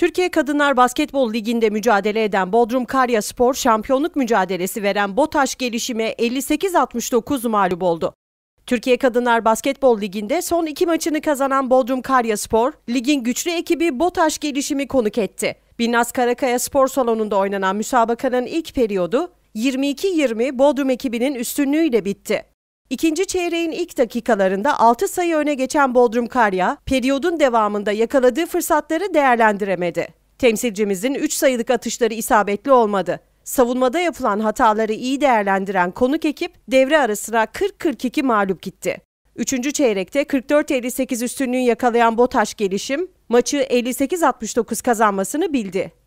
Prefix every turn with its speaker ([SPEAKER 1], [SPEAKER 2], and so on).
[SPEAKER 1] Türkiye Kadınlar Basketbol Ligi'nde mücadele eden Bodrum Karya Spor şampiyonluk mücadelesi veren BOTAŞ gelişime 58-69 mağlup oldu. Türkiye Kadınlar Basketbol Ligi'nde son iki maçını kazanan Bodrum Karya Spor, ligin güçlü ekibi BOTAŞ gelişimi konuk etti. Binnaz Karakaya Spor Salonu'nda oynanan müsabakanın ilk periyodu 22-20 Bodrum ekibinin üstünlüğüyle bitti. İkinci çeyreğin ilk dakikalarında 6 sayı öne geçen Bodrum Karya, periyodun devamında yakaladığı fırsatları değerlendiremedi. Temsilcimizin 3 sayılık atışları isabetli olmadı. Savunmada yapılan hataları iyi değerlendiren konuk ekip devre arasına 40-42 mağlup gitti. Üçüncü çeyrekte 44-58 üstünlüğü yakalayan BOTAŞ gelişim maçı 58-69 kazanmasını bildi.